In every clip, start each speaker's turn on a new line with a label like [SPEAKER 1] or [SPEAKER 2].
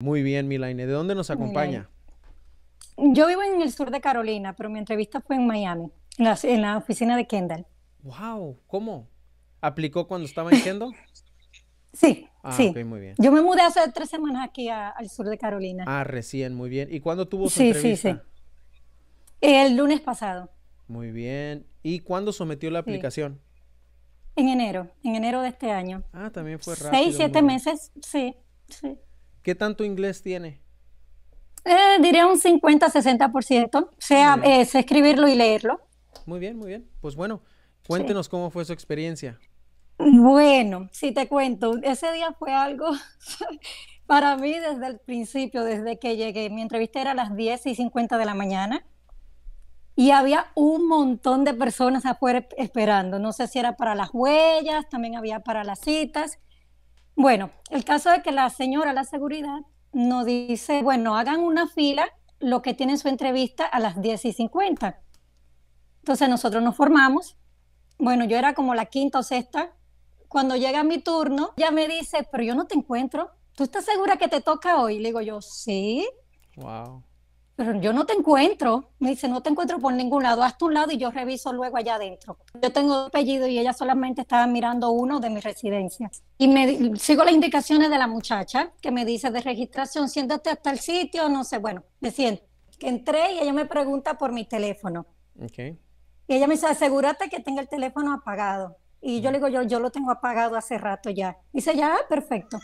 [SPEAKER 1] Muy bien, Milaine. ¿De dónde nos acompaña?
[SPEAKER 2] Yo vivo en el sur de Carolina, pero mi entrevista fue en Miami, en la, oficina de Kendall. ¡Wow! ¿Cómo?
[SPEAKER 1] ¿Aplicó cuando estaba en Kendall? sí, ah, sí. muy bien. Yo
[SPEAKER 2] me mudé hace tres semanas aquí al sur de Carolina. Ah,
[SPEAKER 1] recién, muy bien. ¿Y cuándo tuvo su entrevista? Sí, sí, sí.
[SPEAKER 2] El lunes pasado.
[SPEAKER 1] Muy bien. ¿Y cuándo sometió la aplicación?
[SPEAKER 2] En enero, en enero de este año.
[SPEAKER 1] Ah, también fue rápido. Seis, siete
[SPEAKER 2] meses, sí, sí.
[SPEAKER 1] ¿Qué tanto inglés tiene?
[SPEAKER 2] Eh, diría un 50-60%, sea es eh, escribirlo y leerlo.
[SPEAKER 1] Muy bien, muy bien. Pues bueno, cuéntenos cómo fue su experiencia.
[SPEAKER 2] Bueno, si te cuento, ese día fue algo para mí desde el principio, desde que llegué. Mi entrevista era a las 10 y 50 de la mañana y había un montón de personas afuera esperando. No sé si era para las huellas, también había para las citas. Bueno, el caso es que la señora, la seguridad, nos dice, bueno, hagan una fila, lo que tienen su entrevista a las 10 y 50. Entonces nosotros nos formamos. Bueno, yo era como la quinta o sexta. Cuando llega mi turno, ya me dice, pero yo no te encuentro. ¿Tú estás segura que te toca hoy? Le digo yo, sí. Wow pero yo no te encuentro. Me dice, no te encuentro por ningún lado, haz tu lado y yo reviso luego allá adentro. Yo tengo dos apellidos y ella solamente estaba mirando uno de mis residencias. Y me sigo las indicaciones de la muchacha que me dice de registración, siéntate hasta el sitio, no sé, bueno, me siento. Que entré y ella me pregunta por mi teléfono. Okay. Y ella me dice, asegúrate que tenga el teléfono apagado. Y yo mm. le digo, yo, yo lo tengo apagado hace rato ya. dice, ya, perfecto.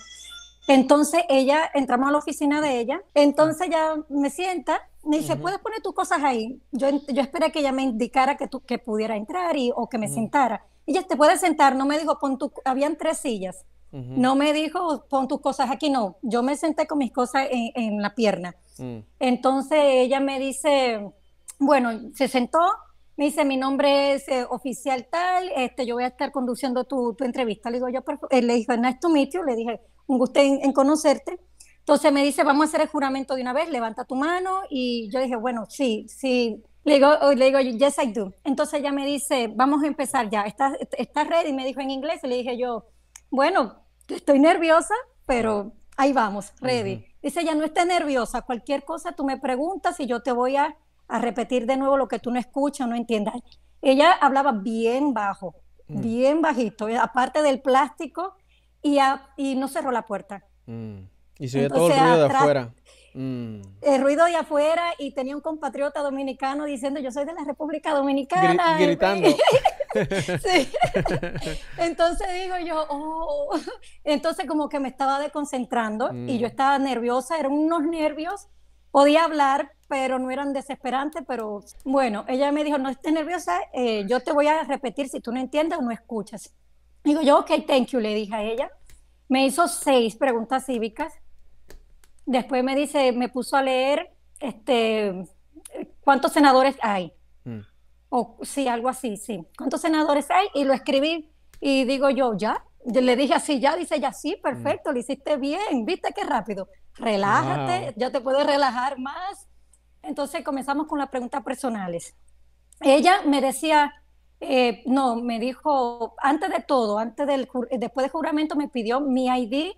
[SPEAKER 2] Entonces ella, entramos a la oficina de ella, entonces ya ah. me sienta, me dice, ¿puedes poner tus cosas ahí? Yo, yo esperé que ella me indicara que, que pudiera entrar y, o que me sentara. Y sentara. Ella, te puedes sentar, no me dijo, pon tu, habían tres sillas. No me dijo, pon tus cosas aquí, no. Yo me senté con mis cosas en la pierna. Mm. Entonces ella me dice, bueno, se sentó, me dice, mi nombre es eh, oficial tal, este, yo voy a estar conduciendo tu, tu entrevista. Le digo, yo, eh, le dijo, nice to meet you, le dije, un gusto en, conocerte. Entonces me dice, vamos a hacer el juramento de una vez, levanta tu mano. Y yo dije, bueno, sí, sí. Le digo, oh, le digo yes, I do. Entonces ella me dice, vamos a empezar ya, ¿estás, estás ready? Me dijo en inglés y le dije yo, bueno, estoy nerviosa, pero ahí vamos, ready. Dice, ya no esté nerviosa, cualquier cosa tú me preguntas y yo te voy a a repetir de nuevo lo que tú no escuchas o no entiendas. Ella hablaba bien bajo, mm. bien bajito, eh, aparte del plástico, y, y no cerró la puerta.
[SPEAKER 1] Mm. Y se oía todo el ruido de afuera. Mm.
[SPEAKER 2] El ruido de afuera y tenía un compatriota dominicano diciendo yo soy de la República Dominicana. gritando. Entonces digo yo, oh". entonces como que me estaba desconcentrando y yo estaba nerviosa, eran unos nervios podía hablar, pero no eran desesperantes, pero bueno, ella me dijo, no estés nerviosa, eh, yo te voy a repetir si tú no entiendes o no escuchas. Digo yo, ok, thank you, le dije a ella. Me hizo seis preguntas cívicas. Después me dice, me puso a leer este, cuántos senadores hay. Mm. O sí, algo así, sí. ¿Cuántos senadores hay? Y lo escribí y digo yo, ya, le dije así, ya, dice ya sí, mm. perfecto, lo hiciste bien, viste qué rápido, relájate, ya te puedes relajar más. Entonces comenzamos con las preguntas personales. Ella me decía, eh, no, me dijo, antes de todo, antes del, después del juramento me pidió mi ID,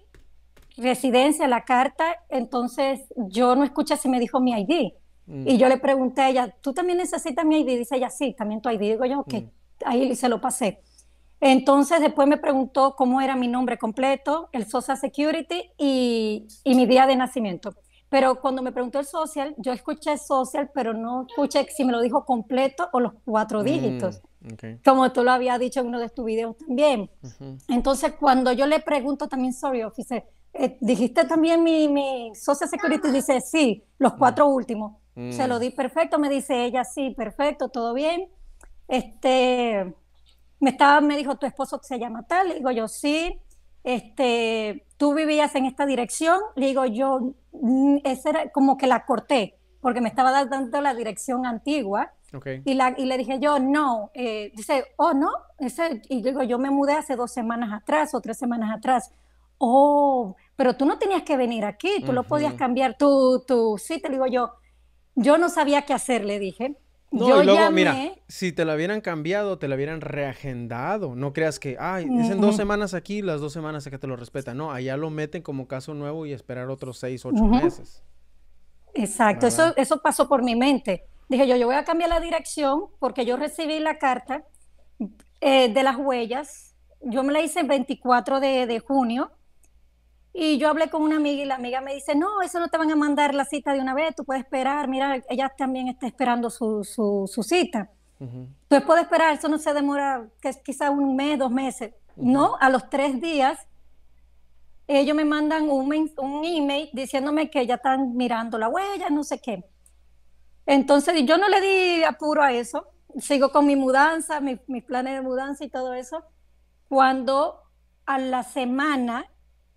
[SPEAKER 2] residencia, la carta, entonces yo no escuché si me dijo mi ID. Mm. Y yo le pregunté a ella, ¿tú también necesitas mi ID? Dice ella, sí, también tu ID. Digo yo, ok, mm. ahí se lo pasé. Entonces después me preguntó cómo era mi nombre completo, el Social Security y, mi día de nacimiento. Pero cuando me preguntó el social, yo escuché social, pero no escuché si me lo dijo completo o los cuatro mm, dígitos. Como tú lo habías dicho en uno de tus videos también. Entonces, cuando yo le pregunto también, sorry, officer, eh, ¿dijiste también mi, social security? Dice, sí, los mm. cuatro últimos. Se lo mm. di perfecto, me dice ella, sí, perfecto, todo bien. Este, me, estaba, me dijo, tu esposo se llama tal, le digo yo, sí, este, tú vivías en esta dirección, le digo yo, mm, esa era como que la corté, porque me estaba dando la dirección antigua. Y, la, y le dije yo, no, eh", dice, oh, no, ese, y digo, yo me mudé hace dos semanas atrás o tres semanas atrás. Oh, pero tú no tenías que venir aquí, tú lo podías cambiar, tú, tú, sí, te digo yo, yo no sabía qué hacer, le dije. No, y luego, mira,
[SPEAKER 1] si te la hubieran cambiado, te la hubieran reagendado. No creas que, ay, es en dos semanas aquí, las dos semanas Que te lo respetan. No, allá lo meten como caso nuevo y esperar otros seis, ocho meses.
[SPEAKER 2] Exacto, eso, eso pasó por mi mente. Dije yo, yo voy a cambiar la dirección porque yo recibí la carta eh, de las huellas. Yo me la hice el 24 de, de junio y yo hablé con una amiga y la amiga me dice, no, eso no te van a mandar la cita de una vez, tú puedes esperar, mira, ella también está esperando su, cita. Entonces puedes esperar, eso no se demora que, quizá un mes, dos meses. No, a los tres días ellos me mandan un, un email diciéndome que ya están mirando la huella, no sé qué. Entonces yo no le di apuro a eso, sigo con mi mudanza, mis planes de mudanza y todo eso. Cuando a la semana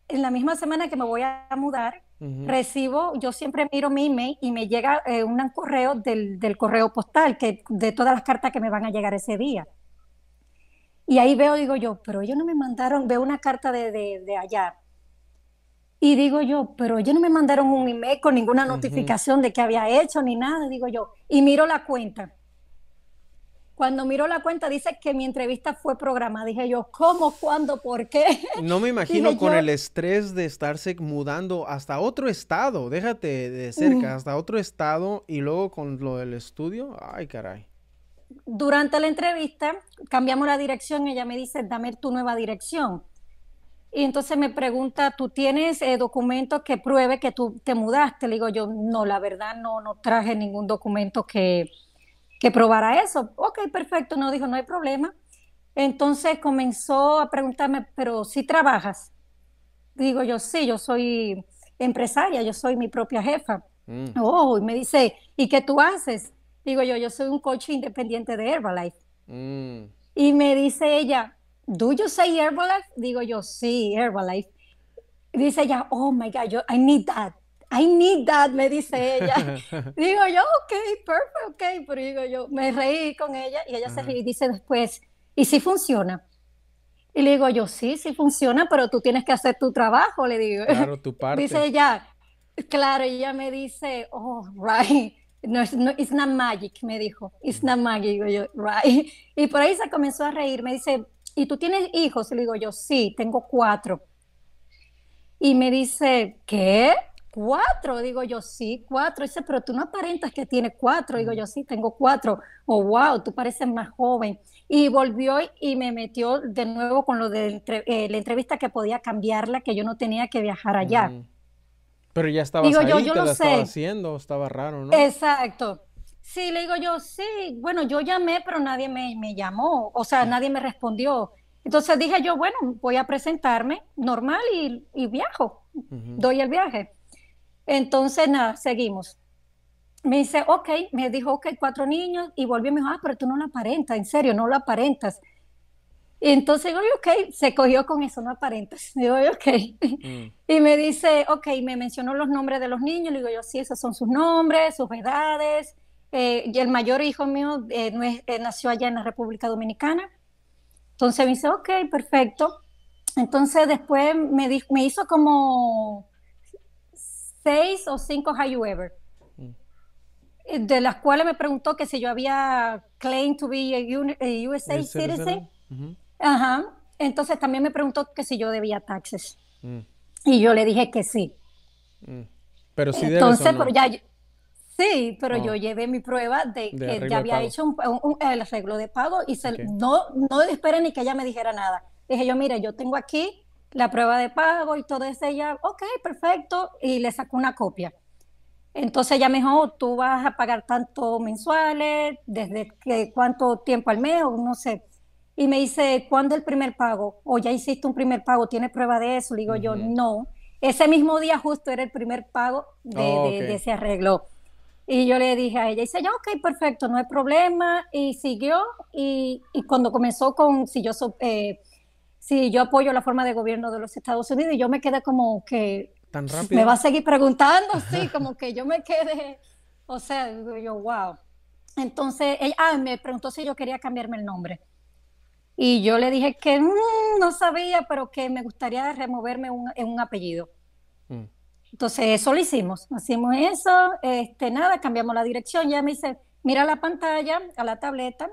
[SPEAKER 2] en la misma semana que me voy a mudar, recibo, yo siempre miro mi email y me llega eh, un correo del, correo postal, que de todas las cartas que me van a llegar ese día. Y ahí veo, digo yo, pero ellos no me mandaron, veo una carta de, de, allá. Y digo yo, pero ellos no me mandaron un email con ninguna notificación de que había hecho ni nada, digo yo. Y miro la cuenta. Cuando miro la cuenta dice que mi entrevista fue programada. Dije yo, ¿cómo, cuándo, por qué? No me imagino con el
[SPEAKER 1] estrés de estarse mudando hasta otro estado, déjate de cerca, hasta otro estado y luego con lo del estudio, ay caray.
[SPEAKER 2] Durante la entrevista cambiamos la dirección, ella me dice, dame tu nueva dirección. Y entonces me pregunta, ¿tú tienes eh, documentos que pruebe que tú te mudaste? Le digo yo, no, la verdad no, no traje ningún documento que, que probara eso. Ok, perfecto, no dijo, no hay problema. Entonces comenzó a preguntarme, pero si trabajas? Digo yo, sí, yo soy empresaria, yo soy mi propia jefa. Mm. Oh, y me dice, ¿y qué tú haces? Digo yo, yo soy un coche independiente de Herbalife. Mm. Y me dice ella, ¿do you say Herbalife? Digo yo, sí, Herbalife. dice ella, oh my God, yo, I need that. I need that, me dice ella. digo yo, ok, perfecto, ok, pero digo yo, me reí con ella y ella se ríe y dice después, ¿y si funciona? Y le digo yo, sí, sí funciona, pero tú tienes que hacer tu trabajo, le digo. Claro, tu parte. Dice ella, claro, y ella me dice, oh, right, no, no, it's not magic, me dijo, it's not magic, digo yo, right. Y por ahí se comenzó a reír, me dice, ¿y tú tienes hijos? Y le digo yo, sí, tengo cuatro. Y me dice, ¿qué? cuatro, digo yo, sí, cuatro. Dice, pero tú no aparentas que tiene cuatro. Digo yo, sí, tengo cuatro. O oh, wow, tú pareces más joven. Y volvió y me metió de nuevo con lo de eh, la entrevista que podía cambiarla, que yo no tenía que viajar allá.
[SPEAKER 1] Pero ya estaba haciendo, estaba raro, ¿no?
[SPEAKER 2] Exacto. Sí, le digo yo, sí, bueno, yo llamé, pero nadie me, llamó, o sea, nadie me respondió. Entonces dije yo, bueno, voy a presentarme normal y, viajo, doy el viaje. Entonces, nada, seguimos. Me dice, ok, me dijo, ok, cuatro niños, y volvió y me dijo, ah, pero tú no la aparentas, en serio, no lo aparentas. Y entonces digo, ok, se cogió con eso, no aparentas. Digo, ok. Mm. Y me dice, ok, me mencionó los nombres de los niños. Le digo, yo sí, esos son sus nombres, sus edades. Eh, y el mayor hijo mío eh, eh, nació allá en la República Dominicana. Entonces me dice, ok, perfecto. Entonces después me, me hizo como seis o cinco however, mm. eh, de las cuales me preguntó que si yo había claimed to be a, USA citizen. Ajá. Entonces también me preguntó que si yo debía taxes. Mm. Y yo le dije que sí. Mm. Pero sí Entonces, pero ya, sí, pero yo oh. llevé mi prueba de, que ya había hecho el arreglo de pago y se, no, no esperé ni que ella me dijera nada. Dije yo, mire, yo tengo aquí la prueba de pago y todo eso. Ella, ok, perfecto, y le sacó una copia. Entonces ella me dijo, oh, tú vas a pagar tanto mensuales, desde que, cuánto tiempo al mes, no sé. Y me dice, ¿cuándo el primer pago? O oh, ya hiciste un primer pago, ¿tienes prueba de eso? Le digo yo, no. Ese mismo día justo era el primer pago oh, de, ese arreglo. Y yo le dije a ella, y dice, ok, perfecto, no hay problema. Y siguió, y, cuando comenzó con, si yo... Eh, sí, yo apoyo la forma de gobierno de los Estados Unidos y yo me quedé como que...
[SPEAKER 1] Tan rápido. Me va a
[SPEAKER 2] seguir preguntando, sí, como que yo me quedé, o sea, yo, wow. Entonces, ella ah, me preguntó si yo quería cambiarme el nombre. Y yo le dije que mm, no sabía, pero que me gustaría removerme un, en un apellido. Mm. Entonces, eso lo hicimos. hicimos eso, este, nada, cambiamos la dirección. Ya me dice, mira la pantalla, a la tableta,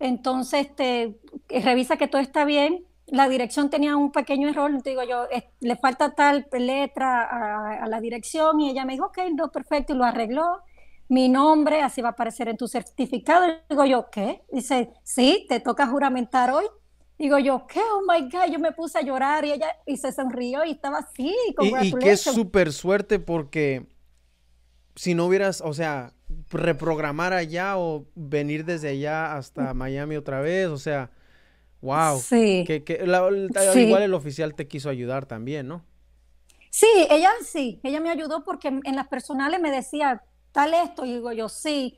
[SPEAKER 2] entonces, te este, eh, revisa que todo está bien. La dirección tenía un pequeño error, digo yo, le falta tal letra a, la dirección y ella me dijo, ok, no, perfecto, y lo arregló. Mi nombre, así va a aparecer en tu certificado. Y digo yo, ¿qué? Dice, sí, te toca juramentar hoy. Digo yo, ¿qué? Oh my God, yo me puse a llorar y ella y se sonrió y estaba así, Y, y qué súper
[SPEAKER 1] suerte porque si no hubieras, o sea, reprogramar allá o venir desde allá hasta Miami otra vez, o sea, wow. Sí. Que, Igual el oficial te quiso ayudar también, ¿no?
[SPEAKER 2] Sí, ella sí, ella me ayudó porque en, las personales me decía, tal esto, y digo yo, sí.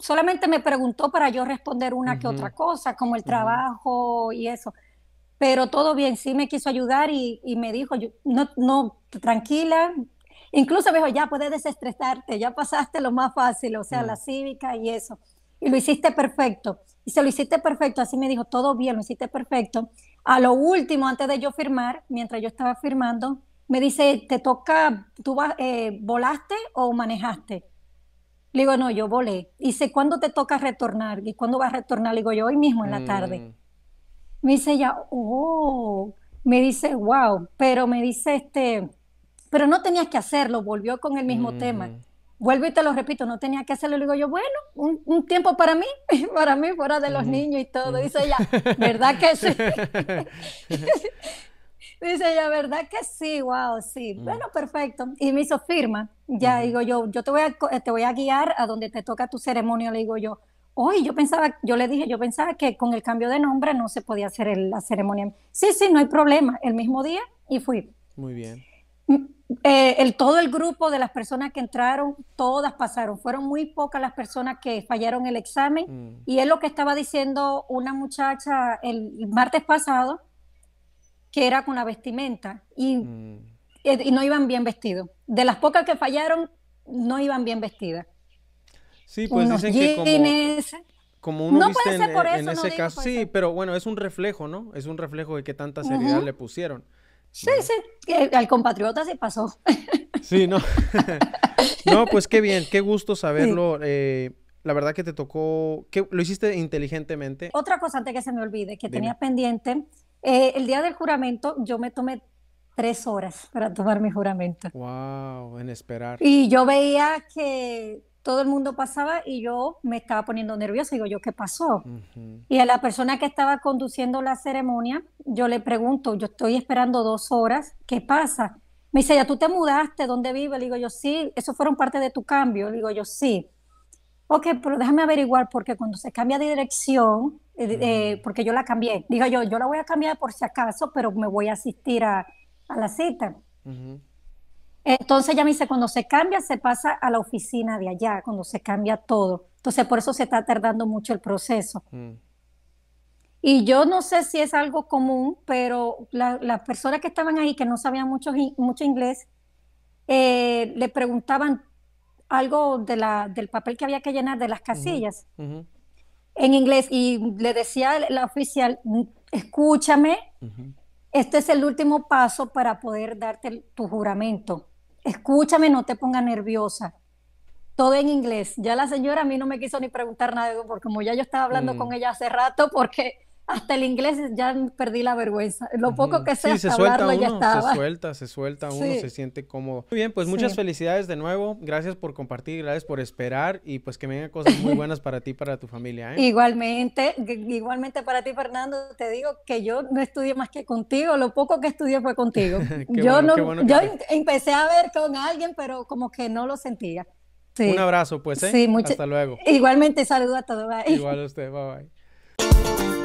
[SPEAKER 2] Solamente me preguntó para yo responder una que otra cosa, como el trabajo y eso. Pero todo bien, sí me quiso ayudar y, me dijo, no, no, tranquila, Incluso me dijo, ya puedes desestresarte, ya pasaste lo más fácil, o sea, la mm. cívica y eso. Y lo hiciste perfecto. Y se lo hiciste perfecto, así me dijo, todo bien, lo hiciste perfecto. A lo último, antes de yo firmar, mientras yo estaba firmando, me dice, te toca, tú vas, eh, volaste o manejaste. Le digo, no, yo volé. Dice, ¿cuándo te toca retornar? ¿Y cuándo vas a retornar? Le digo, yo hoy mismo en la tarde. Mm. Me dice ya oh, me dice, wow, pero me dice, este, pero no tenías que hacerlo, volvió con el mismo tema. Mm. Vuelvo y te lo repito, no tenía que hacerlo. Le digo yo, bueno, un, tiempo para mí, para mí, fuera de los niños y todo. Dice ella, ¿verdad que sí? Dice ella, ¿verdad que sí? Wow, sí. Mm. Bueno, perfecto. Y me hizo firma. Ya digo yo, yo te voy, a, eh, te voy a guiar a donde te toca tu ceremonia, le digo yo. Hoy yo pensaba, yo le dije, yo pensaba que con el cambio de nombre no se podía hacer la ceremonia. Sí, sí, no hay problema. El mismo día y fui. Muy bien. Eh, el, todo el grupo de las personas que entraron, todas pasaron. Fueron muy pocas las personas que fallaron el examen. Mm. Y es lo que estaba diciendo una muchacha el martes pasado, que era con la vestimenta. Y, mm. eh, no iban bien vestidos. De las pocas que fallaron, no iban bien vestidas.
[SPEAKER 1] Sí, pues dicen que como no viste e, en, eso, ese caso. Sí, pero bueno, es un reflejo, ¿no? Es un reflejo de que tanta seriedad le pusieron.
[SPEAKER 2] Sí, sí, al compatriota se pasó.
[SPEAKER 1] Sí, no. no, pues qué bien, qué gusto saberlo. Eh, la verdad que te tocó, que lo hiciste inteligentemente.
[SPEAKER 2] Otra cosa antes que se me olvide, que tenía pendiente, eh, el día del juramento yo me tomé tres horas para tomar mi juramento. Wow, en esperar. Y yo veía que todo el mundo pasaba y yo me estaba poniendo nerviosa. Digo, ¿yo qué pasó? Y a la persona que estaba conduciendo la ceremonia, yo le pregunto, yo estoy esperando dos horas, ¿qué pasa? Me dice, ¿ya tú te mudaste? ¿Dónde vives? Le digo, yo sí, eso fueron parte de tu cambio. Le digo, yo sí. Ok, pero déjame averiguar, porque cuando se cambia de dirección, eh, eh, porque yo la cambié, digo yo, yo la voy a cambiar por si acaso, pero me voy a asistir a, la cita. Entonces ella me dice, cuando se cambia, se pasa a la oficina de allá, cuando se cambia todo. Entonces por eso se está tardando mucho el proceso. Mm. Y yo no sé si es algo común, pero las personas que estaban ahí, que no sabían mucho, mucho inglés, eh, le preguntaban algo de la, del papel que había que llenar de las casillas
[SPEAKER 1] en
[SPEAKER 2] inglés y le decía la oficial, escúchame, este es el último paso para poder darte tu juramento escúchame, no te ponga nerviosa. Todo en inglés. Ya la señora a mí no me quiso ni preguntar nada, porque como ya yo estaba hablando mm. con ella hace rato, porque hasta el inglés ya perdí la vergüenza. Lo poco que sé se suelta hablarlo ya estaba. Se suelta, se suelta uno, se siente cómodo. Muy bien, pues muchas
[SPEAKER 1] felicidades de nuevo. Gracias por compartir, gracias por esperar y pues que vengan cosas muy buenas para ti, para tu familia. ¿eh?
[SPEAKER 2] Igualmente, igualmente para ti, Fernando. Te digo que yo no estudié más que contigo. Lo poco que estudié fue contigo. yo no, yo em, empecé a ver con alguien, pero como que no lo sentía.
[SPEAKER 1] Un abrazo, pues. ¿eh? Sí, mucho. Hasta luego.
[SPEAKER 2] Igualmente, saludo a todos. Igual a usted, bye bye.